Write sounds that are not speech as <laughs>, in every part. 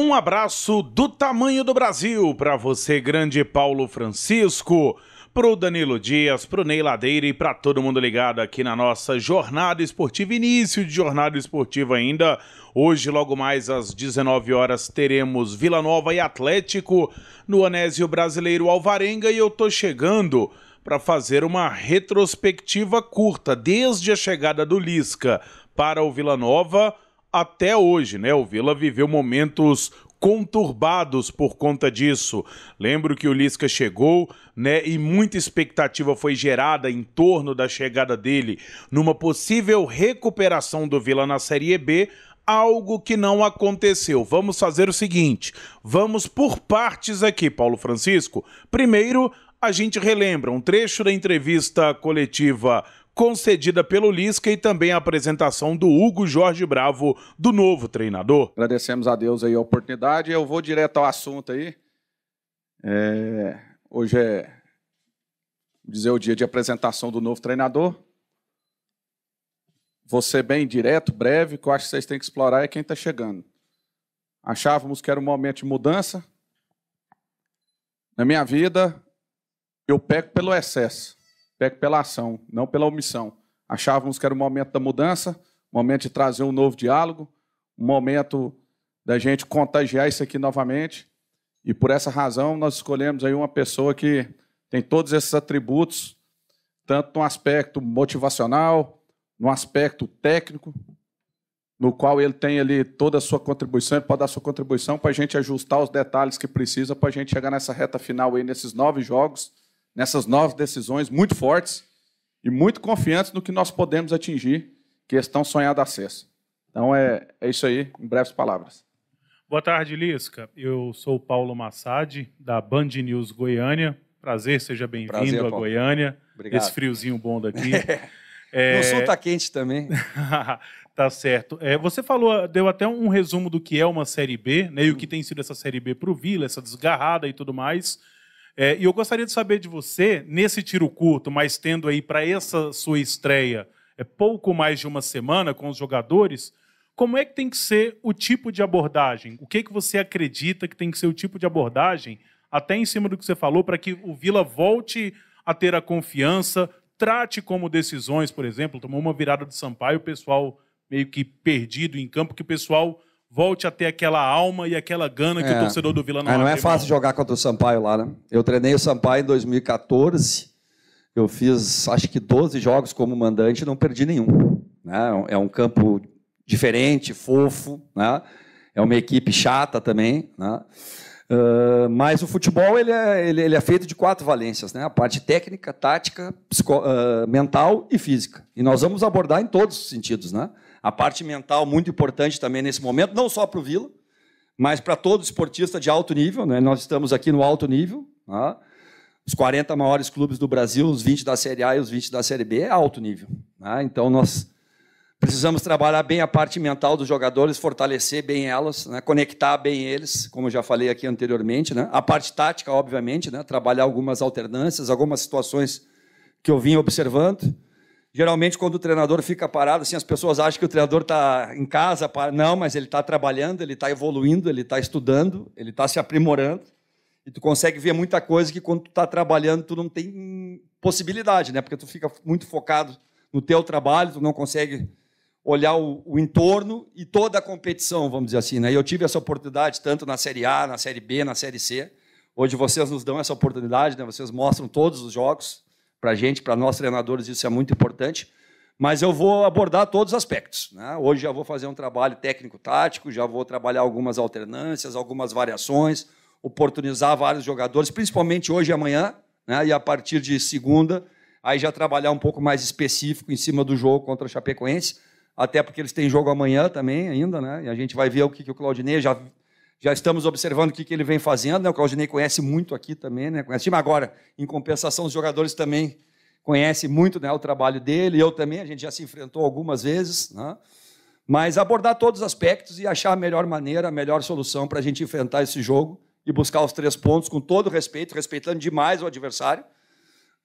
Um abraço do tamanho do Brasil para você, grande Paulo Francisco, pro Danilo Dias, pro Ney Ladeira e para todo mundo ligado aqui na nossa jornada esportiva, início de jornada esportiva ainda. Hoje, logo mais às 19 horas, teremos Vila Nova e Atlético no Anésio Brasileiro Alvarenga e eu tô chegando para fazer uma retrospectiva curta desde a chegada do Lisca para o Vila Nova até hoje, né? O Vila viveu momentos conturbados por conta disso. Lembro que o Lisca chegou, né, e muita expectativa foi gerada em torno da chegada dele numa possível recuperação do Vila na Série B, algo que não aconteceu. Vamos fazer o seguinte, vamos por partes aqui, Paulo Francisco. Primeiro, a gente relembra um trecho da entrevista coletiva concedida pelo Lisca e também a apresentação do Hugo Jorge Bravo, do novo treinador. Agradecemos a Deus aí a oportunidade. Eu vou direto ao assunto aí. É... Hoje é dizer o dia de apresentação do novo treinador. Vou ser bem direto, breve, o que eu acho que vocês têm que explorar é quem está chegando. Achávamos que era um momento de mudança. Na minha vida, eu pego pelo excesso peco pela ação, não pela omissão. Achávamos que era o momento da mudança, momento de trazer um novo diálogo, um momento da gente contagiar isso aqui novamente. E por essa razão nós escolhemos aí uma pessoa que tem todos esses atributos, tanto no aspecto motivacional, no aspecto técnico, no qual ele tem ali toda a sua contribuição, ele pode dar sua contribuição para a gente ajustar os detalhes que precisa para a gente chegar nessa reta final aí nesses nove jogos nessas novas decisões muito fortes e muito confiantes no que nós podemos atingir, questão sonhada acesso. Então é, é isso aí, em breves palavras. Boa tarde, Lisca. Eu sou Paulo Massad, da Band News Goiânia. Prazer, seja bem-vindo a Goiânia. Obrigado. Esse friozinho bom daqui. <laughs> é... No sul tá quente também. <laughs> tá certo. É, você falou, deu até um resumo do que é uma Série B, né, e o que hum. tem sido essa Série B para o Vila, essa desgarrada e tudo mais. É, e eu gostaria de saber de você, nesse tiro curto, mas tendo aí para essa sua estreia é, pouco mais de uma semana com os jogadores, como é que tem que ser o tipo de abordagem? O que, é que você acredita que tem que ser o tipo de abordagem, até em cima do que você falou, para que o Vila volte a ter a confiança, trate como decisões, por exemplo, tomou uma virada do Sampaio, o pessoal meio que perdido em campo, que o pessoal volte a ter aquela alma e aquela gana que é. o torcedor do Vila Nova ah, é, Não é fácil mal. jogar contra o Sampaio lá, né? Eu treinei o Sampaio em 2014, eu fiz acho que 12 jogos como mandante e não perdi nenhum. Né? É um campo diferente, fofo, né? é uma equipe chata também. Né? Uh, mas o futebol ele é, ele, ele é, feito de quatro valências, né? A parte técnica, tática, uh, mental e física. E nós vamos abordar em todos os sentidos, né? a parte mental muito importante também nesse momento, não só para o Vila, mas para todo esportista de alto nível. Né? Nós estamos aqui no alto nível. Né? Os 40 maiores clubes do Brasil, os 20 da Série A e os 20 da Série B, é alto nível. Né? Então, nós precisamos trabalhar bem a parte mental dos jogadores, fortalecer bem elas, né? conectar bem eles, como eu já falei aqui anteriormente. Né? A parte tática, obviamente, né? trabalhar algumas alternâncias, algumas situações que eu vim observando. Geralmente, quando o treinador fica parado, assim, as pessoas acham que o treinador está em casa. Não, mas ele está trabalhando, ele está evoluindo, ele está estudando, ele está se aprimorando. E tu consegue ver muita coisa que quando tu está trabalhando, tu não tem possibilidade, né? Porque tu fica muito focado no teu trabalho, tu não consegue olhar o, o, entorno e toda a competição, vamos dizer assim. Né? Eu tive essa oportunidade tanto na Série A, na Série B, na Série C. Hoje vocês nos dão essa oportunidade, né? vocês mostram todos os jogos. Para a gente, para nós treinadores, isso é muito importante. Mas eu vou abordar todos os aspectos. Né? Hoje já vou fazer um trabalho técnico-tático, já vou trabalhar algumas alternâncias, algumas variações, oportunizar vários jogadores, principalmente hoje e amanhã, né? e a partir de segunda, aí já trabalhar um pouco mais específico em cima do jogo contra o Chapecoense, até porque eles têm jogo amanhã também ainda, né? E a gente vai ver o que, que o Claudinei já já estamos observando o que, que ele vem fazendo, né? o Claudinei conhece muito aqui também, né? conhece mas agora, em compensação, os jogadores também conhecem muito né, o trabalho dele, eu também, a gente já se enfrentou algumas vezes, né? mas abordar todos os aspectos e achar a melhor maneira, a melhor solução para a gente enfrentar esse jogo e buscar os três pontos com todo respeito, respeitando demais o adversário,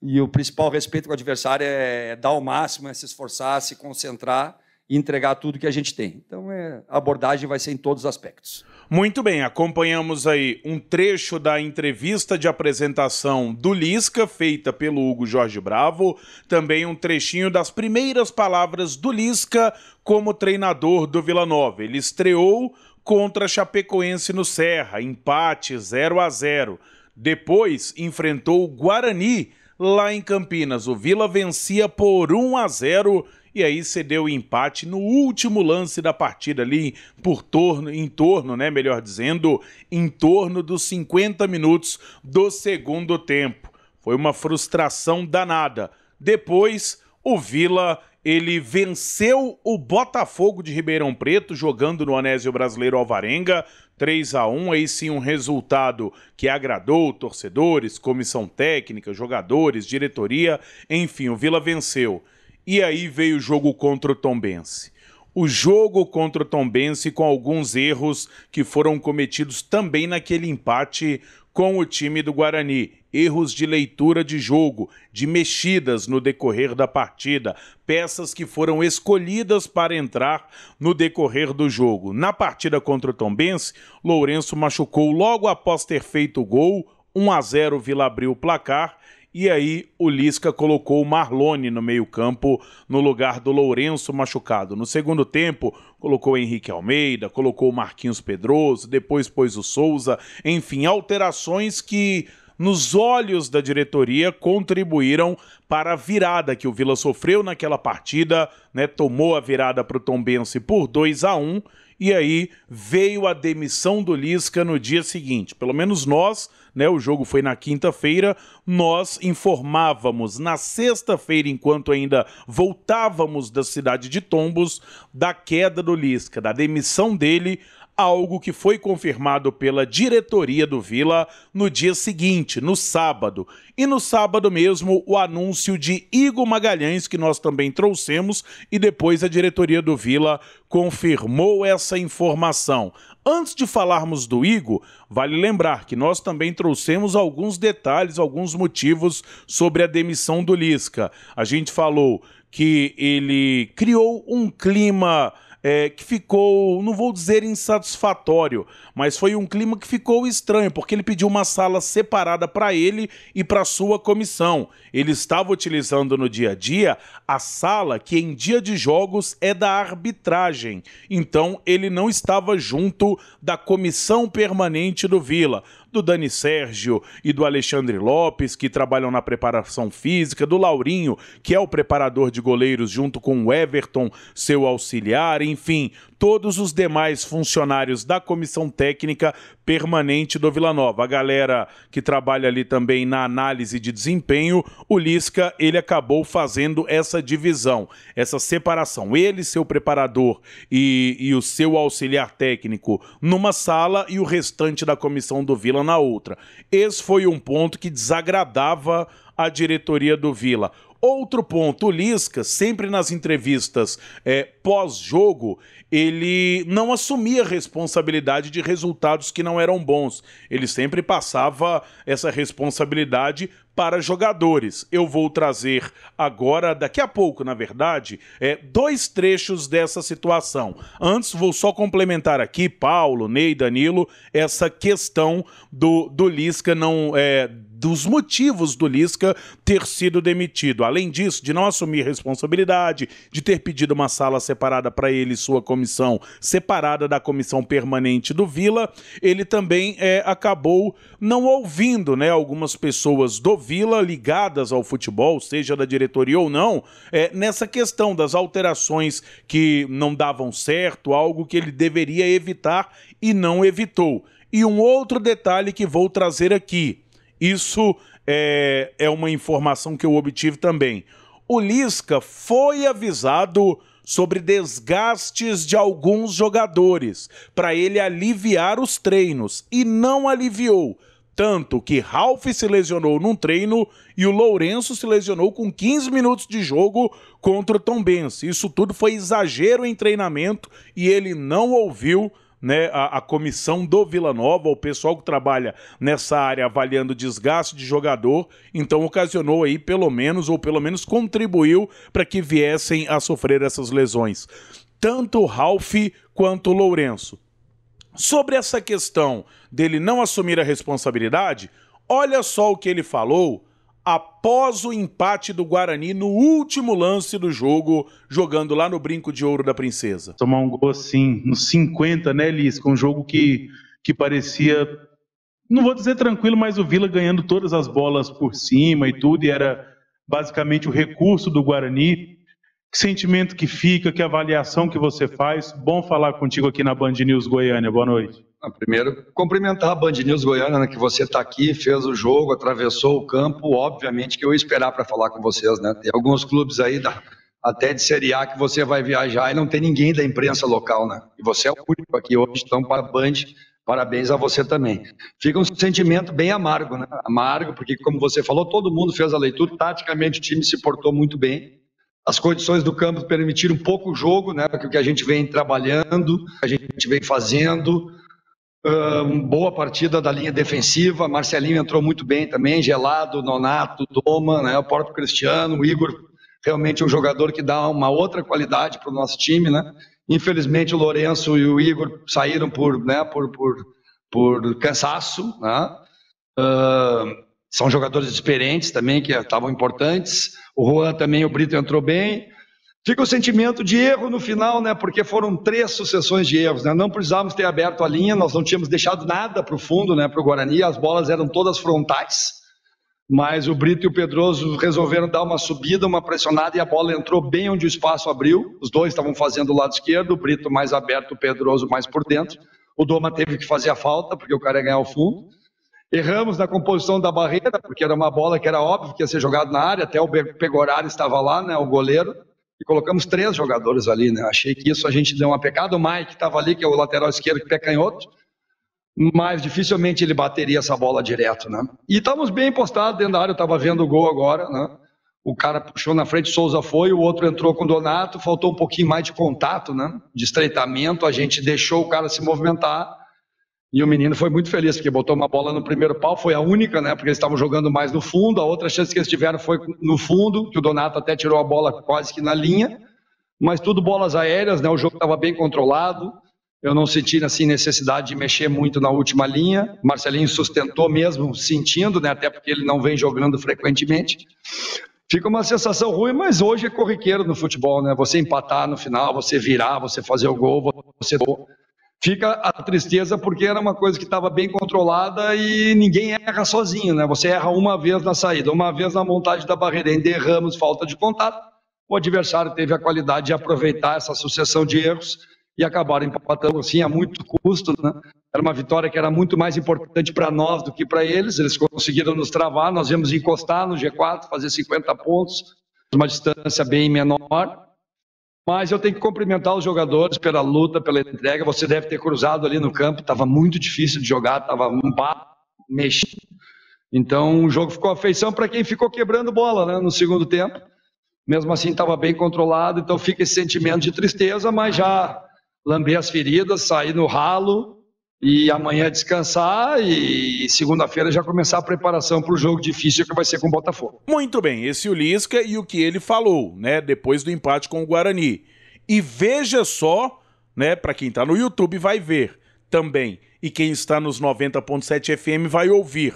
e o principal respeito com o adversário é dar o máximo, é se esforçar, se concentrar e entregar tudo que a gente tem. Então, é, a abordagem vai ser em todos os aspectos. Muito bem, acompanhamos aí um trecho da entrevista de apresentação do Lisca, feita pelo Hugo Jorge Bravo, também um trechinho das primeiras palavras do Lisca como treinador do Vila Nova. Ele estreou contra Chapecoense no Serra, empate 0 a 0. Depois enfrentou o Guarani lá em Campinas. O Vila vencia por 1 a 0 e aí cedeu o empate no último lance da partida ali por torno, em torno, né, melhor dizendo, em torno dos 50 minutos do segundo tempo. Foi uma frustração danada. Depois, o Vila ele venceu o Botafogo de Ribeirão Preto jogando no Anésio Brasileiro Alvarenga, 3 a 1, aí sim um resultado que agradou torcedores, comissão técnica, jogadores, diretoria, enfim, o Vila venceu. E aí veio o jogo contra o Tombense. O jogo contra o Tombense com alguns erros que foram cometidos também naquele empate com o time do Guarani. Erros de leitura de jogo, de mexidas no decorrer da partida, peças que foram escolhidas para entrar no decorrer do jogo. Na partida contra o Tombense, Lourenço machucou logo após ter feito o gol, 1 a 0 Vila abriu o placar e aí o Lisca colocou o Marlone no meio-campo no lugar do Lourenço machucado. No segundo tempo, colocou o Henrique Almeida, colocou o Marquinhos Pedroso, depois pôs o Souza, enfim, alterações que nos olhos da diretoria contribuíram para a virada que o Vila sofreu naquela partida, né? Tomou a virada para o Tombense por 2 a 1 e aí veio a demissão do Lisca no dia seguinte. Pelo menos nós, né, o jogo foi na quinta-feira, nós informávamos na sexta-feira, enquanto ainda voltávamos da cidade de Tombos, da queda do Lisca, da demissão dele algo que foi confirmado pela diretoria do Vila no dia seguinte, no sábado. E no sábado mesmo, o anúncio de Igor Magalhães, que nós também trouxemos, e depois a diretoria do Vila confirmou essa informação. Antes de falarmos do Igor, vale lembrar que nós também trouxemos alguns detalhes, alguns motivos sobre a demissão do Lisca. A gente falou que ele criou um clima é, que ficou, não vou dizer insatisfatório, mas foi um clima que ficou estranho, porque ele pediu uma sala separada para ele e para sua comissão. Ele estava utilizando no dia a dia a sala que em dia de jogos é da arbitragem. Então ele não estava junto da comissão permanente do Vila do Dani Sérgio e do Alexandre Lopes, que trabalham na preparação física, do Laurinho, que é o preparador de goleiros, junto com o Everton, seu auxiliar, enfim, todos os demais funcionários da comissão técnica permanente do Vila Nova. A galera que trabalha ali também na análise de desempenho, o Lisca, ele acabou fazendo essa divisão, essa separação. Ele, seu preparador e, e o seu auxiliar técnico numa sala e o restante da comissão do Vila na outra. Esse foi um ponto que desagradava a diretoria do Vila. Outro ponto, o Lisca, sempre nas entrevistas é, pós-jogo, ele não assumia responsabilidade de resultados que não eram bons. Ele sempre passava essa responsabilidade para jogadores. Eu vou trazer agora, daqui a pouco, na verdade, é, dois trechos dessa situação. Antes, vou só complementar aqui, Paulo, Ney, Danilo, essa questão do, do Lisca não. É, dos motivos do Lisca ter sido demitido. Além disso, de não assumir responsabilidade, de ter pedido uma sala separada para ele e sua comissão, separada da comissão permanente do Vila, ele também é, acabou não ouvindo né, algumas pessoas do Vila ligadas ao futebol, seja da diretoria ou não, é, nessa questão das alterações que não davam certo, algo que ele deveria evitar e não evitou. E um outro detalhe que vou trazer aqui. Isso é, é uma informação que eu obtive também. O Lisca foi avisado sobre desgastes de alguns jogadores para ele aliviar os treinos e não aliviou tanto que Ralph se lesionou num treino e o Lourenço se lesionou com 15 minutos de jogo contra o Tom Tombense. Isso tudo foi exagero em treinamento e ele não ouviu né, a, a, comissão do Vila Nova, o pessoal que trabalha nessa área avaliando desgaste de jogador, então ocasionou aí pelo menos, ou pelo menos contribuiu para que viessem a sofrer essas lesões. Tanto o Ralph quanto o Lourenço. Sobre essa questão dele não assumir a responsabilidade, olha só o que ele falou após o empate do Guarani no último lance do jogo, jogando lá no Brinco de Ouro da Princesa. Tomar um gol assim, nos 50, né, com Um jogo que, que parecia, não vou dizer tranquilo, mas o Vila ganhando todas as bolas por cima e tudo, e era basicamente o recurso do Guarani. Que sentimento que fica, que avaliação que você faz? Bom falar contigo aqui na Band News Goiânia. Boa noite. Ah, primeiro, cumprimentar a Band News Goiânia, né, que você está aqui, fez o jogo, atravessou o campo. Obviamente que eu ia esperar para falar com vocês, né? Tem alguns clubes aí da, até de Série A que você vai viajar e não tem ninguém da imprensa local, né? E você é o único aqui hoje, então para a Band, parabéns a você também. Fica um sentimento bem amargo, né? Amargo, porque como você falou, todo mundo fez a leitura, taticamente o time se portou muito bem as condições do campo permitiram pouco jogo, né? porque o que a gente vem trabalhando, a gente vem fazendo. Um, boa partida da linha defensiva. Marcelinho entrou muito bem também, gelado, Nonato, Doma, né? O próprio Cristiano, o Igor, realmente um jogador que dá uma outra qualidade para o nosso time, né? Infelizmente o Lourenço e o Igor saíram por, né? Por, por, por cansaço, né? São jogadores experientes também, que estavam importantes. O Juan também, o Brito entrou bem. Fica o sentimento de erro no final, né? Porque foram três sucessões de erros, né? Não precisávamos ter aberto a linha, nós não tínhamos deixado nada para o fundo, né? Para o Guarani, as bolas eram todas frontais, mas o Brito e o Pedroso resolveram dar uma subida, uma pressionada e a bola entrou bem onde o espaço abriu. Os dois estavam fazendo o lado esquerdo, o Brito mais aberto, o Pedroso mais por dentro. O Doma teve que fazer a falta porque o cara ia ganhar o fundo. Erramos na composição da barreira, porque era uma bola que era óbvio que ia ser jogada na área, até o Pegorari estava lá, né, o goleiro, e colocamos três jogadores ali. Né? Achei que isso a gente deu uma pecada. O Mike estava ali, que é o lateral esquerdo, que é canhoto, mas dificilmente ele bateria essa bola direto. Né? E estávamos bem postados dentro da área, eu estava vendo o gol agora. Né? O cara puxou na frente, Souza foi, o outro entrou com o Donato, faltou um pouquinho mais de contato, né? de estreitamento, a gente deixou o cara se movimentar e o menino foi muito feliz, porque botou uma bola no primeiro pau, foi a única, né? Porque eles estavam jogando mais no fundo. A outra chance que eles tiveram foi no fundo, que o Donato até tirou a bola quase que na linha. Mas tudo bolas aéreas, né? O jogo estava bem controlado. Eu não senti assim necessidade de mexer muito na última linha. Marcelinho sustentou mesmo, sentindo, né? Até porque ele não vem jogando frequentemente. Fica uma sensação ruim, mas hoje é corriqueiro no futebol, né? Você empatar no final, você virar, você fazer o gol, você fica a tristeza porque era uma coisa que estava bem controlada e ninguém erra sozinho, né? Você erra uma vez na saída, uma vez na montagem da barreira, ainda erramos falta de contato. O adversário teve a qualidade de aproveitar essa sucessão de erros e acabaram empatando assim a muito custo, né? Era uma vitória que era muito mais importante para nós do que para eles. Eles conseguiram nos travar, nós íamos encostar no G4, fazer 50 pontos, uma distância bem menor mas eu tenho que cumprimentar os jogadores pela luta, pela entrega. Você deve ter cruzado ali no campo, estava muito difícil de jogar, estava um pato mexido. Então o jogo ficou a feição para quem ficou quebrando bola né, no segundo tempo. Mesmo assim estava bem controlado, então fica esse sentimento de tristeza, mas já lambei as feridas, saí no ralo e amanhã descansar e segunda-feira já começar a preparação para o jogo difícil que vai ser com o Botafogo. Muito bem, esse Ulisca e o que ele falou, né, depois do empate com o Guarani. E veja só, né, para quem está no YouTube vai ver também e quem está nos 90.7 FM vai ouvir,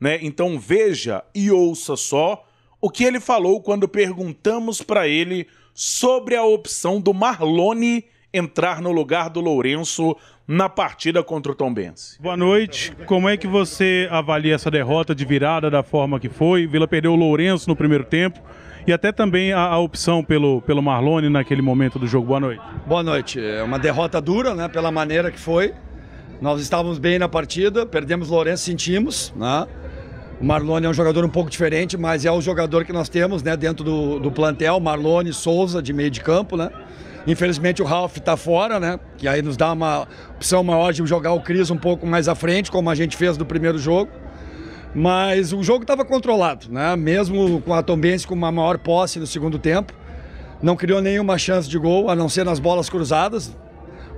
né? Então veja e ouça só o que ele falou quando perguntamos para ele sobre a opção do Marlone entrar no lugar do Lourenço na partida contra o Tom Benz. Boa noite. Como é que você avalia essa derrota de virada da forma que foi? Vila perdeu o Lourenço no primeiro tempo e até também a, a, opção pelo, pelo Marlone naquele momento do jogo. Boa noite. Boa noite. É uma derrota dura, né? Pela maneira que foi. Nós estávamos bem na partida, perdemos Lourenço, sentimos, né? O Marlone é um jogador um pouco diferente, mas é o jogador que nós temos né, dentro do, do plantel, Marlone, Souza, de meio de campo, né? Infelizmente o Ralf está fora, né? Que aí nos dá uma opção maior de jogar o Cris um pouco mais à frente, como a gente fez no primeiro jogo. Mas o jogo estava controlado, né? Mesmo com a Tombense com uma maior posse no segundo tempo. Não criou nenhuma chance de gol, a não ser nas bolas cruzadas.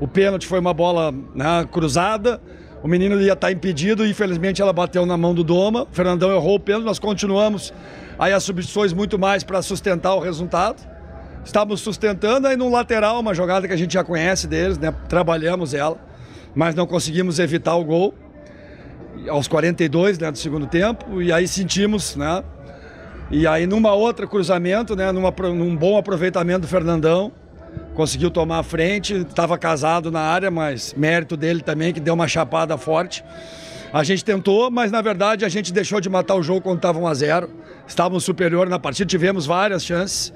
O pênalti foi uma bola né, cruzada. O menino ia estar tá impedido, e, infelizmente ela bateu na mão do Doma. O Fernandão errou o pênalti, nós continuamos aí as substituições muito mais para sustentar o resultado estávamos sustentando, aí no lateral, uma jogada que a gente já conhece deles, né? Trabalhamos ela, mas não conseguimos evitar o gol aos 42 né, do segundo tempo, e aí sentimos, né? E aí numa outra cruzamento, né, numa, num bom aproveitamento do Fernandão, conseguiu tomar a frente, estava casado na área, mas mérito dele também, que deu uma chapada forte. A gente tentou, mas na verdade a gente deixou de matar o jogo quando estava 1 a 0 Estávamos superior na partida, tivemos várias chances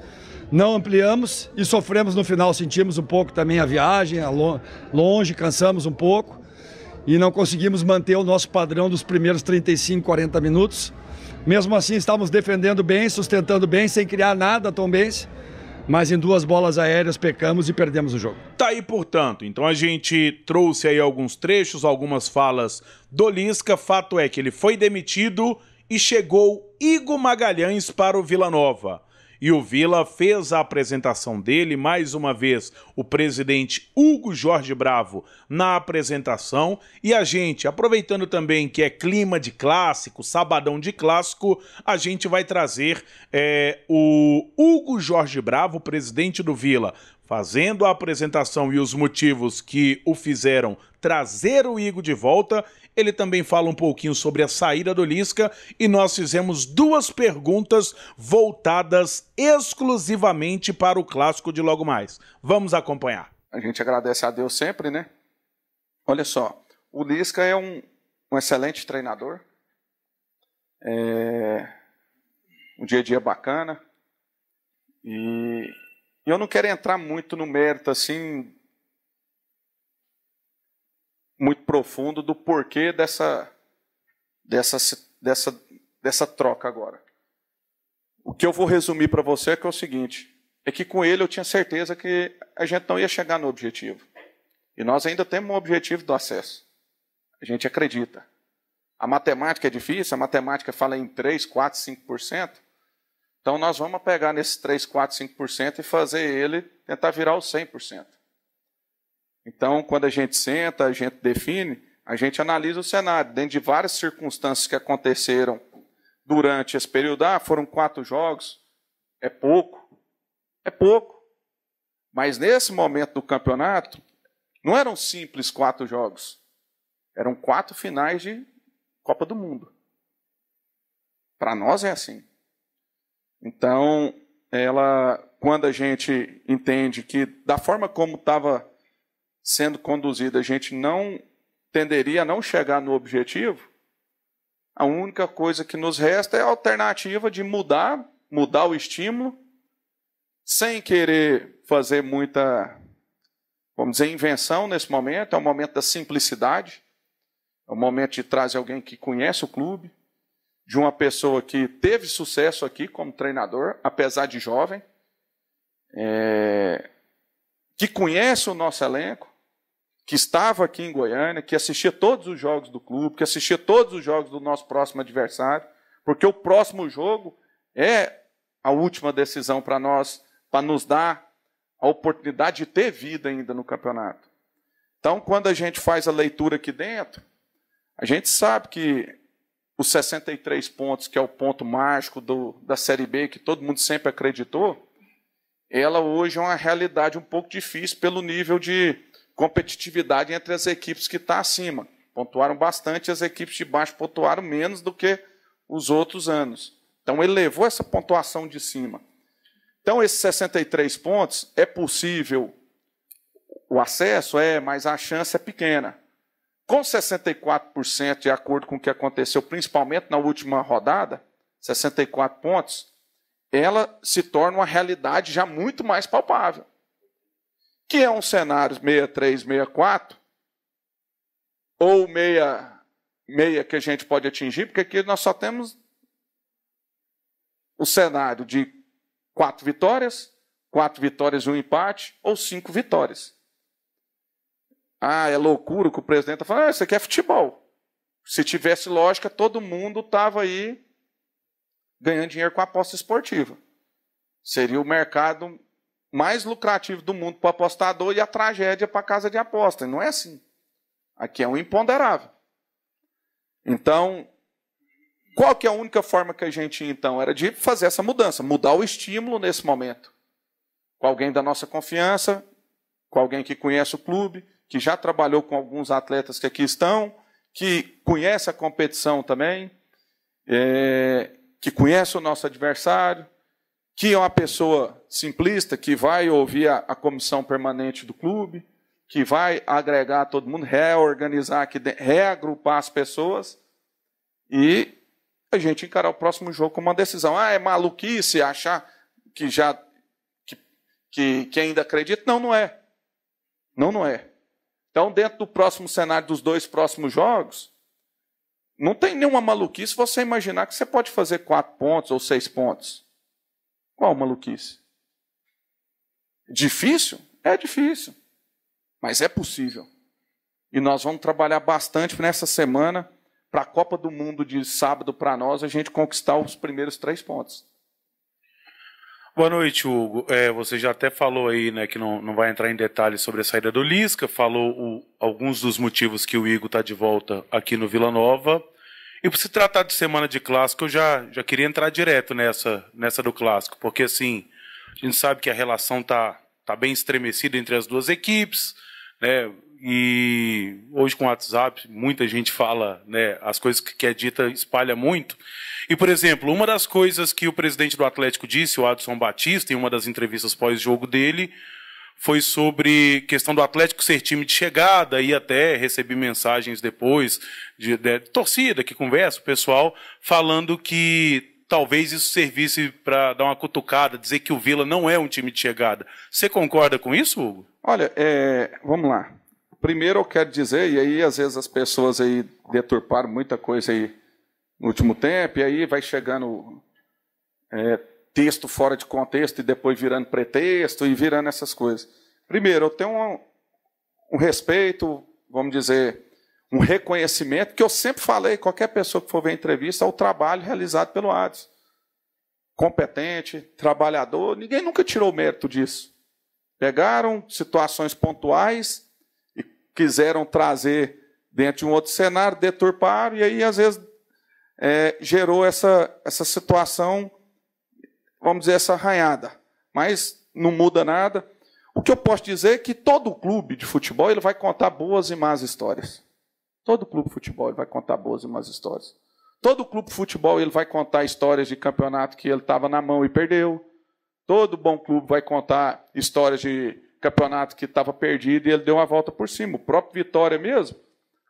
não ampliamos e sofremos no final, sentimos um pouco também a viagem, a longe, cansamos um pouco e não conseguimos manter o nosso padrão dos primeiros 35, 40 minutos. Mesmo assim, estávamos defendendo bem, sustentando bem, sem criar nada tão bem. Mas em duas bolas aéreas pecamos e perdemos o jogo. Tá aí, portanto. Então a gente trouxe aí alguns trechos, algumas falas do Lisca. Fato é que ele foi demitido e chegou Igor Magalhães para o Vila Nova e o Vila fez a apresentação dele. Mais uma vez, o presidente Hugo Jorge Bravo na apresentação. E a gente, aproveitando também que é clima de clássico, sabadão de clássico, a gente vai trazer é, o Hugo Jorge Bravo, presidente do Vila, fazendo a apresentação e os motivos que o fizeram trazer o Igor de volta. Ele também fala um pouquinho sobre a saída do Lisca e nós fizemos duas perguntas voltadas exclusivamente para o clássico de logo mais. Vamos acompanhar. A gente agradece a Deus sempre, né? Olha só, o Lisca é um, um excelente treinador. É... Um dia a dia bacana. E e eu não quero entrar muito no mérito assim muito profundo do porquê dessa dessa dessa dessa troca agora. O que eu vou resumir para você é que é o seguinte, é que com ele eu tinha certeza que a gente não ia chegar no objetivo. E nós ainda temos um objetivo do acesso. A gente acredita. A matemática é difícil, a matemática fala em 3, 4, 5%. Então nós vamos pegar nesses 3, 4, 5% e fazer ele tentar virar o 100%. Então, quando a gente senta, a gente define, a gente analisa o cenário, dentro de várias circunstâncias que aconteceram durante esse período. Ah, foram quatro jogos, é pouco, é pouco. Mas nesse momento do campeonato, não eram simples quatro jogos, eram quatro finais de Copa do Mundo. Para nós é assim. Então, ela, quando a gente entende que da forma como estava sendo conduzida, a gente não tenderia a não chegar no objetivo, a única coisa que nos resta é a alternativa de mudar, mudar o estímulo, sem querer fazer muita, vamos dizer, invenção nesse momento. É o momento da simplicidade, é o momento de trazer alguém que conhece o clube, de uma pessoa que teve sucesso aqui como treinador, apesar de jovem, é, que conhece o nosso elenco, que estava aqui em Goiânia, que assistia todos os jogos do clube, que assistia todos os jogos do nosso próximo adversário, porque o próximo jogo é a última decisão para nós, para nos dar a oportunidade de ter vida ainda no campeonato. Então, quando a gente faz a leitura aqui dentro, a gente sabe que os 63 pontos, que é o ponto mágico do, da Série B, que todo mundo sempre acreditou, ela hoje é uma realidade um pouco difícil pelo nível de competitividade entre as equipes que está acima. Pontuaram bastante, as equipes de baixo pontuaram menos do que os outros anos. Então, ele levou essa pontuação de cima. Então, esses 63 pontos, é possível o acesso? É, mas a chance é pequena com 64%, de acordo com o que aconteceu, principalmente na última rodada, 64 pontos, ela se torna uma realidade já muito mais palpável. Que é um cenário 63, 64, ou 66 que a gente pode atingir, porque aqui nós só temos o cenário de quatro vitórias, quatro vitórias e um empate, ou cinco vitórias. Ah, é loucura que o presidente está falando. Ah, isso aqui é futebol. Se tivesse lógica, todo mundo estava aí ganhando dinheiro com aposta esportiva. Seria o mercado mais lucrativo do mundo para o apostador e a tragédia para a casa de aposta. Não é assim. Aqui é um imponderável. Então, qual que é a única forma que a gente então era de fazer essa mudança, mudar o estímulo nesse momento, com alguém da nossa confiança, com alguém que conhece o clube, que já trabalhou com alguns atletas que aqui estão, que conhece a competição também, é, que conhece o nosso adversário, que é uma pessoa simplista, que vai ouvir a, a comissão permanente do clube, que vai agregar todo mundo, reorganizar, aqui, reagrupar as pessoas e a gente encarar o próximo jogo com uma decisão. Ah, é maluquice achar que já que, que ainda acredita? Não, não é. Não, não é. Então, dentro do próximo cenário dos dois próximos jogos, não tem nenhuma maluquice você imaginar que você pode fazer quatro pontos ou seis pontos. Qual maluquice? Difícil? É difícil. Mas é possível. E nós vamos trabalhar bastante nessa semana para a Copa do Mundo de sábado para nós a gente conquistar os primeiros três pontos. Boa noite, Hugo. É, você já até falou aí, né, que não, não vai entrar em detalhes sobre a saída do Lisca, falou o, alguns dos motivos que o Igor está de volta aqui no Vila Nova. E por se tratar de semana de clássico, eu já, já queria entrar direto nessa, nessa do clássico, porque assim, a gente sabe que a relação tá, tá bem estremecida entre as duas equipes, né? e hoje com o WhatsApp muita gente fala, né, as coisas que é dita espalha muito. E por exemplo, uma das coisas que o presidente do Atlético disse, o Adson Batista, em uma das entrevistas pós-jogo dele, foi sobre questão do Atlético ser time de chegada e até recebi mensagens depois de, de, de torcida que conversa, o pessoal falando que talvez isso servisse para dar uma cutucada, dizer que o Vila não é um time de chegada. Você concorda com isso, Hugo? Olha, é, vamos lá. Primeiro eu quero dizer, e aí às vezes as pessoas aí deturparam muita coisa aí no último tempo, e aí vai chegando é, texto fora de contexto e depois virando pretexto e virando essas coisas. Primeiro, eu tenho um, um respeito, vamos dizer, um reconhecimento, que eu sempre falei, qualquer pessoa que for ver a entrevista, ao é trabalho realizado pelo ADES. Competente, trabalhador, ninguém nunca tirou mérito disso. Pegaram situações pontuais quiseram trazer dentro de um outro cenário, deturparam, e aí às vezes é, gerou essa, essa situação, vamos dizer, essa arranhada. Mas não muda nada. O que eu posso dizer é que todo clube de futebol ele vai contar boas e más histórias. Todo clube de futebol ele vai contar boas e más histórias. Todo clube de futebol ele vai contar histórias de campeonato que ele estava na mão e perdeu. Todo bom clube vai contar histórias de campeonato que estava perdido e ele deu uma volta por cima. O próprio Vitória mesmo,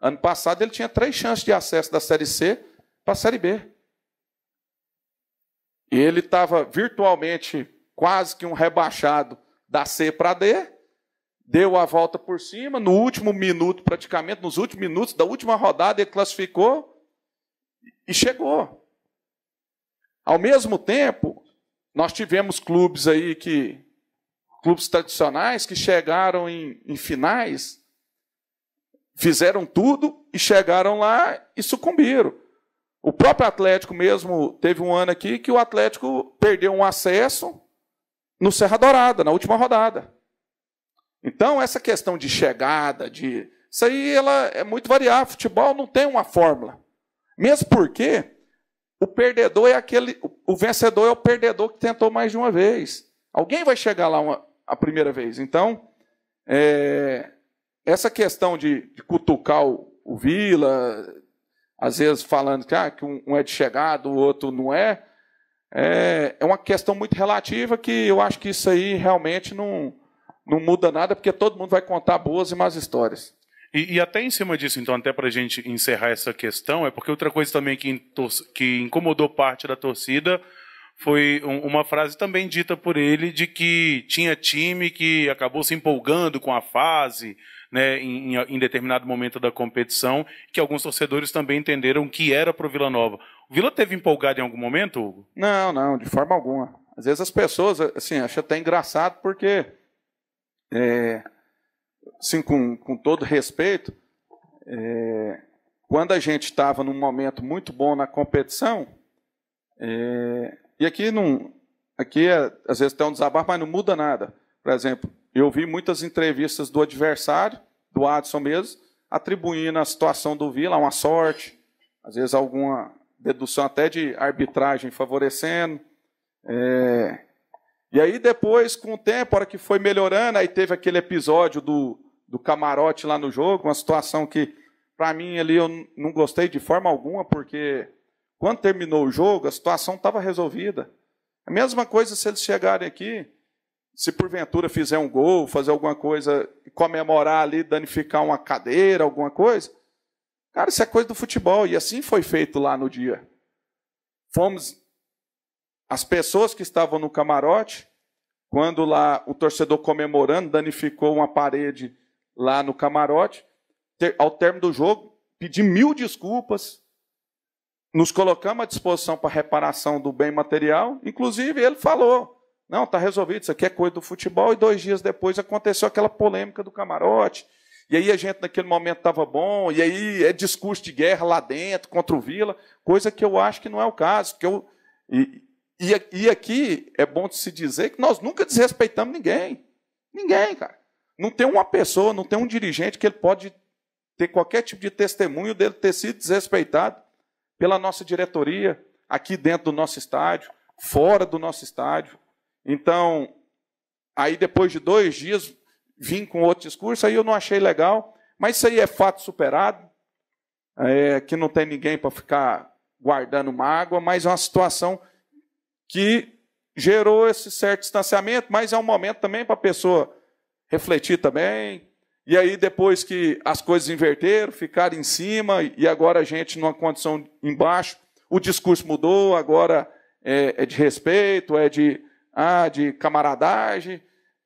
ano passado ele tinha três chances de acesso da Série C para a Série B. E ele estava virtualmente quase que um rebaixado da C para D, deu a volta por cima, no último minuto, praticamente, nos últimos minutos da última rodada, ele classificou e chegou. Ao mesmo tempo, nós tivemos clubes aí que clubes tradicionais que chegaram em, em finais, fizeram tudo e chegaram lá e sucumbiram. O próprio Atlético mesmo teve um ano aqui que o Atlético perdeu um acesso no Serra Dourada, na última rodada. Então, essa questão de chegada, de. Isso aí ela é muito variável. Futebol não tem uma fórmula. Mesmo porque o perdedor é aquele. O vencedor é o perdedor que tentou mais de uma vez. Alguém vai chegar lá uma, a primeira vez. Então, é, essa questão de, de cutucar o, o, Vila, às vezes falando que, ah, que um, é de chegada, o outro não é, é, é uma questão muito relativa que eu acho que isso aí realmente não, não muda nada, porque todo mundo vai contar boas e más histórias. E, e, até em cima disso, então, até para a gente encerrar essa questão, é porque outra coisa também que, que incomodou parte da torcida foi uma frase também dita por ele de que tinha time que acabou se empolgando com a fase né, em, em determinado momento da competição, que alguns torcedores também entenderam que era para o Vila Nova. O Vila teve empolgado em algum momento, Hugo? Não, não, de forma alguma. Às vezes as pessoas, assim, acham até engraçado porque, é, assim, com, com todo respeito, é, quando a gente estava num momento muito bom na competição, é, e aqui, não, aqui é, às vezes tem um desabafo, mas não muda nada. Por exemplo, eu vi muitas entrevistas do adversário, do Adson mesmo, atribuindo a situação do Vila a uma sorte, às vezes alguma dedução até de arbitragem favorecendo. É... E aí depois, com o tempo, a hora que foi melhorando, aí teve aquele episódio do, do camarote lá no jogo, uma situação que, para mim, ali eu não gostei de forma alguma, porque quando terminou o jogo, a situação estava resolvida. A mesma coisa se eles chegarem aqui, se porventura fizer um gol, fazer alguma coisa, comemorar ali, danificar uma cadeira, alguma coisa. Cara, isso é coisa do futebol. E assim foi feito lá no dia. Fomos. As pessoas que estavam no camarote, quando lá o torcedor comemorando, danificou uma parede lá no camarote, ter, ao término do jogo, pedi mil desculpas, nos colocamos à disposição para reparação do bem material. Inclusive, ele falou: não, está resolvido, isso aqui é coisa do futebol. E dois dias depois aconteceu aquela polêmica do camarote. E aí a gente naquele momento estava bom, e aí é discurso de guerra lá dentro contra o Vila, coisa que eu acho que não é o caso. Porque eu, e, e, e aqui é bom de se dizer que nós nunca desrespeitamos ninguém. Ninguém, cara. Não tem uma pessoa, não tem um dirigente que ele pode ter qualquer tipo de testemunho dele ter sido desrespeitado pela nossa diretoria, aqui dentro do nosso estádio, fora do nosso estádio. Então, aí depois de dois dias, vim com outro discurso, aí eu não achei legal, mas isso aí é fato superado, é, que não tem ninguém para ficar guardando mágoa, mas é uma situação que gerou esse certo distanciamento, mas é um momento também para a pessoa refletir também, e aí, depois que as coisas inverteram, ficaram em cima, e agora a gente numa condição embaixo, o discurso mudou, agora é, é de respeito, é de, ah, de camaradagem.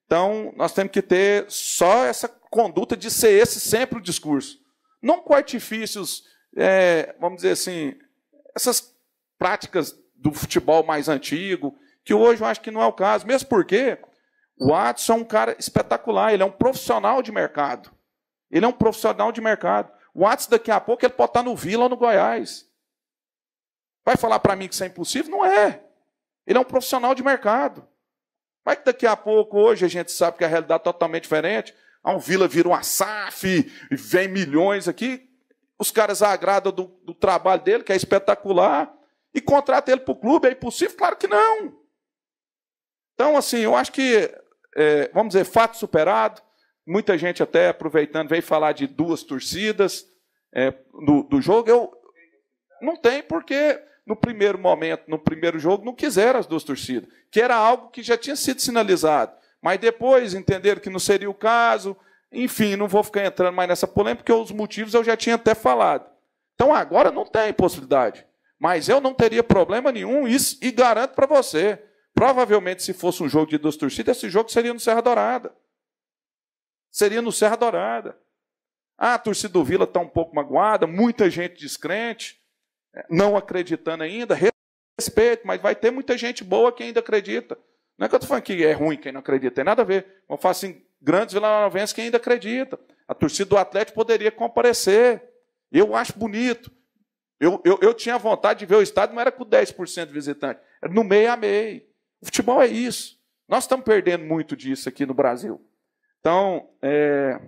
Então, nós temos que ter só essa conduta de ser esse sempre o discurso. Não com artifícios, é, vamos dizer assim, essas práticas do futebol mais antigo, que hoje eu acho que não é o caso, mesmo porque o Watson é um cara espetacular, ele é um profissional de mercado. Ele é um profissional de mercado. O Watson, daqui a pouco, ele pode estar no Vila ou no Goiás. Vai falar para mim que isso é impossível? Não é. Ele é um profissional de mercado. Vai que daqui a pouco, hoje, a gente sabe que a realidade é totalmente diferente. A um Vila vira uma SAF, vem milhões aqui. Os caras agradam do, do trabalho dele, que é espetacular, e contrata ele para o clube. É impossível? Claro que não. Então, assim, eu acho que é, vamos dizer, fato superado. Muita gente até aproveitando, veio falar de duas torcidas é, do, do jogo. Eu, não tem, porque no primeiro momento, no primeiro jogo, não quiseram as duas torcidas, que era algo que já tinha sido sinalizado. Mas depois entenderam que não seria o caso. Enfim, não vou ficar entrando mais nessa polêmica, porque os motivos eu já tinha até falado. Então agora não tem possibilidade. Mas eu não teria problema nenhum isso, e garanto para você. Provavelmente, se fosse um jogo de duas torcidas, esse jogo seria no Serra Dourada. Seria no Serra Dourada. Ah, a torcida do Vila está um pouco magoada, muita gente descrente, eh, não acreditando ainda. Respeito, mas vai ter muita gente boa que ainda acredita. Não é que eu estou falando que é ruim quem não acredita, tem nada a ver. Eu faço assim, grandes vilanovenses que ainda acredita. A torcida do Atlético poderia comparecer. Eu acho bonito. Eu, eu, eu tinha vontade de ver o estádio, mas era com 10% de visitante. Era no meio a meio. O futebol é isso. Nós estamos perdendo muito disso aqui no Brasil. Então, é,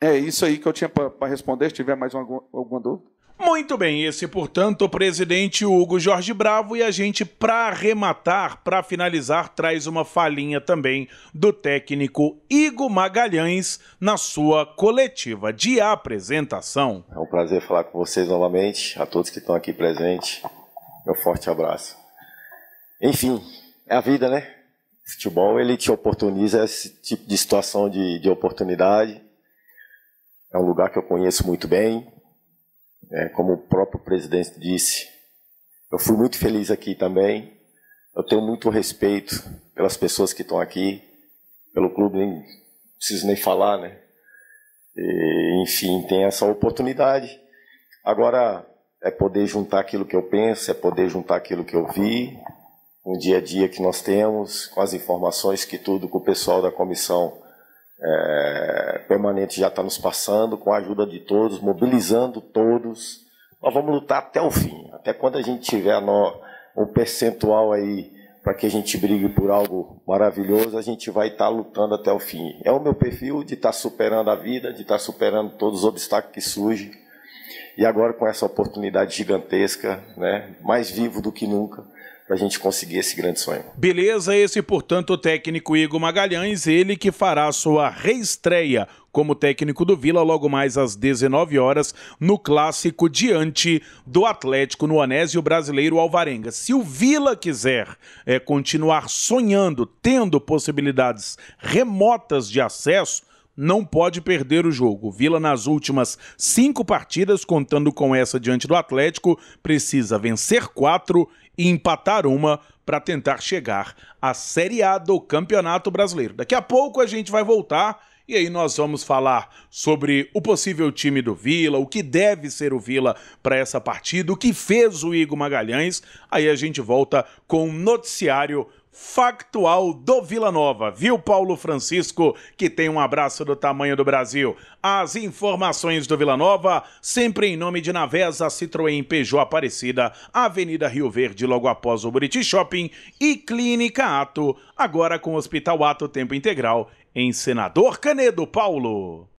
é isso aí que eu tinha para responder. Se tiver mais alguma, alguma dúvida. Muito bem, esse, portanto, o presidente Hugo Jorge Bravo e a gente, para arrematar, para finalizar, traz uma falinha também do técnico Igor Magalhães na sua coletiva de apresentação. É um prazer falar com vocês novamente, a todos que estão aqui presentes. Meu forte abraço. Enfim, é a vida, né? Futebol ele te oportuniza esse tipo de situação de, de oportunidade. É um lugar que eu conheço muito bem. É, como o próprio presidente disse, eu fui muito feliz aqui também. Eu tenho muito respeito pelas pessoas que estão aqui, pelo clube, nem preciso nem falar, né? E, enfim, tem essa oportunidade. Agora é poder juntar aquilo que eu penso, é poder juntar aquilo que eu vi, no dia a dia que nós temos, com as informações que tudo com o pessoal da comissão é, permanente já está nos passando, com a ajuda de todos, mobilizando todos. Nós vamos lutar até o fim, até quando a gente tiver no, um percentual aí para que a gente brigue por algo maravilhoso, a gente vai estar tá lutando até o fim. É o meu perfil de estar tá superando a vida, de estar tá superando todos os obstáculos que surgem. E agora com essa oportunidade gigantesca, né, mais vivo do que nunca, para a gente conseguir esse grande sonho. Beleza, esse, portanto, o técnico Igor Magalhães, ele que fará sua reestreia como técnico do Vila logo mais às 19 horas no clássico diante do Atlético no Anésio Brasileiro Alvarenga. Se o Vila quiser é, continuar sonhando, tendo possibilidades remotas de acesso, não pode perder o jogo. Vila, nas últimas cinco partidas, contando com essa diante do Atlético, precisa vencer quatro e empatar uma para tentar chegar à Série A do Campeonato Brasileiro. Daqui a pouco a gente vai voltar e aí nós vamos falar sobre o possível time do Vila, o que deve ser o Vila para essa partida, o que fez o Igor Magalhães. Aí a gente volta com um noticiário factual do Vila Nova, viu, Paulo Francisco, que tem um abraço do tamanho do Brasil. As informações do Vila Nova, sempre em nome de Navesa, Citroën Peugeot Aparecida, Avenida Rio Verde, logo após o Buriti Shopping e Clínica Ato, agora com Hospital Ato Tempo Integral, em Senador Canedo, Paulo.